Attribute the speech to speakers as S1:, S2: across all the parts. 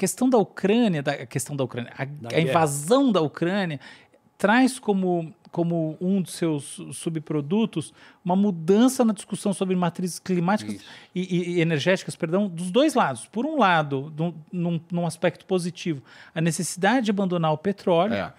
S1: questão da Ucrânia, da, a questão da Ucrânia, a, da a invasão da Ucrânia traz como como um dos seus subprodutos uma mudança na discussão sobre matrizes climáticas e, e, energéticas, perdão, dos dois lados. Por um lado, do, num, num, aspecto positivo, a necessidade de abandonar o petróleo, é,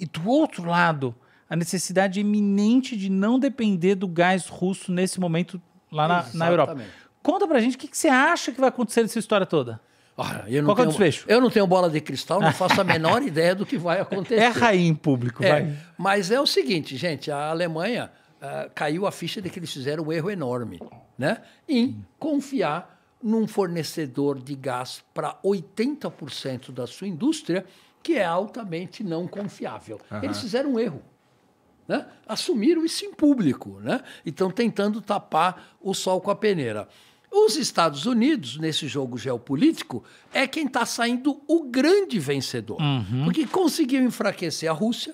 S1: e do outro lado, a necessidade iminente de não depender do gás russo nesse momento lá na, na Europa. Conta a gente o que, que você acha que vai acontecer nessa história toda. Olha, eu não Qual tenho, é o desfecho? Eu não tenho bola de cristal, não faço a menor ideia do que vai acontecer. É rainha em público, é, vai.
S2: Mas é o seguinte, gente, a Alemanha uh, caiu a ficha de que eles fizeram um erro enorme, né? Em hum. confiar num fornecedor de gás para 80% da sua indústria, que é altamente não confiável. Eles fizeram um erro. Né? Assumiram isso em público, né? Então tentando tapar o sol com a peneira. Os Estados Unidos, nesse jogo geopolítico, é quem está saindo o grande vencedor.
S1: Uhum. Porque
S2: conseguiu enfraquecer a Rússia,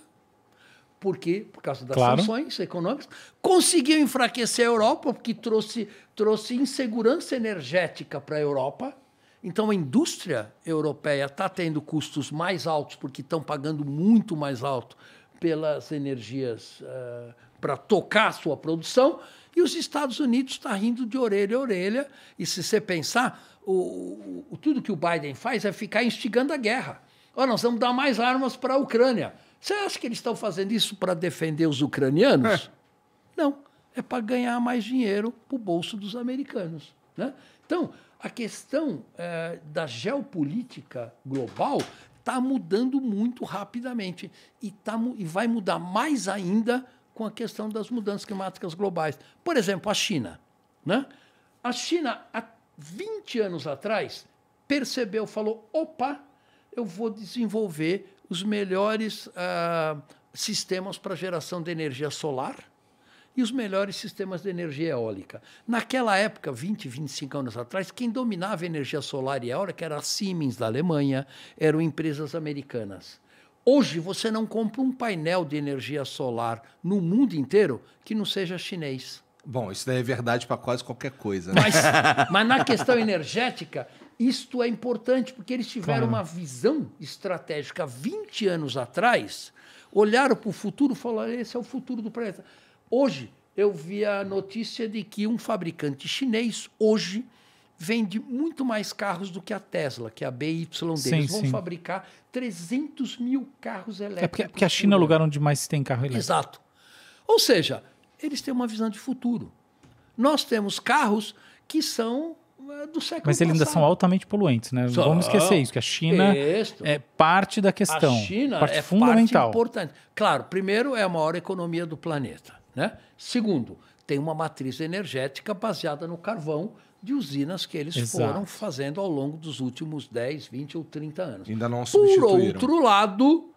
S2: porque por causa das claro. sanções econômicas, conseguiu enfraquecer a Europa, porque trouxe, trouxe insegurança energética para a Europa. Então a indústria europeia está tendo custos mais altos, porque estão pagando muito mais alto pelas energias uh, eh, para tocar a sua produção. E os Estados Unidos estão tá rindo de orelha a orelha. E se você pensar, o, o, tudo que o Biden faz é ficar instigando a guerra. Oh, nós vamos dar mais armas para a Ucrânia. Você acha que eles estão fazendo isso para defender os ucranianos? É. Não. É para ganhar mais dinheiro para o bolso dos americanos. Né? Então, a questão é, da geopolítica global está mudando muito rapidamente e, tá, e vai mudar mais ainda com a questão das mudanças climáticas globais. Por exemplo, a China. Né? A China, há 20 anos atrás, percebeu, falou: opa, eu vou desenvolver os melhores ah, sistemas para geração de energia solar e os melhores sistemas de energia eólica. Naquela época, 20, 25 anos atrás, quem dominava a energia solar e eólica era a Siemens da Alemanha, eram empresas americanas. Hoje você não compra um painel de energia solar no mundo inteiro que não seja chinês. Bom, isso daí é verdade para quase
S1: qualquer coisa. Né? Mas, mas na questão
S2: energética, isto é importante, porque eles tiveram claro. uma visão estratégica 20 anos atrás, olharam para o futuro e falaram: esse é o futuro do planeta. Hoje, eu vi a notícia de que um fabricante chinês, hoje, vende muito mais carros do que a Tesla, que é a BYD deles. Vão sim. fabricar 300 mil carros elétricos. É porque, porque a China é o
S1: lugar onde mais tem carro elétrico. Exato. Ou seja,
S2: eles têm uma visão de futuro. Nós temos carros que são eh, do século passado. Mas eles ainda são
S1: altamente poluentes, né? Não Vamos esquecer isso, que a China é parte da questão. A China parte é fundamental. parte
S2: importante. Claro, primeiro é a maior economia do planeta, né? Segundo, tem uma matriz energética baseada no carvão de usinas que eles Exato. foram fazendo ao longo dos últimos 10, 20 ou 30 anos.
S1: Ainda não Por outro
S2: lado,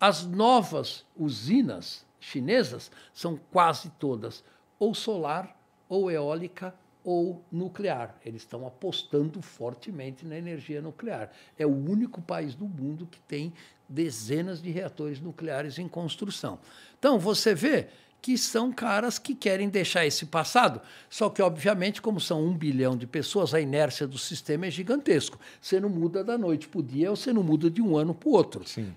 S2: as novas usinas chinesas são quase todas ou solar, ou eólica, ou nuclear. Eles estão apostando fortemente na energia nuclear. É o único país do mundo que tem dezenas de reatores nucleares em construção. Então, você vê que são caras que querem deixar esse passado. Só que, obviamente, como são um bilhão de pessoas, a inércia do sistema é gigantesco. Você não muda da noite para o dia ou você não muda de um ano para o outro. Sim.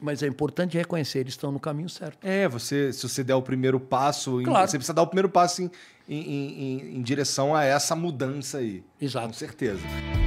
S2: Mas é importante reconhecer, eles estão no caminho certo.
S1: É, você, se você der o primeiro passo, claro. você precisa dar o primeiro passo em, em, em, em direção a essa mudança aí. Exato. Com certeza.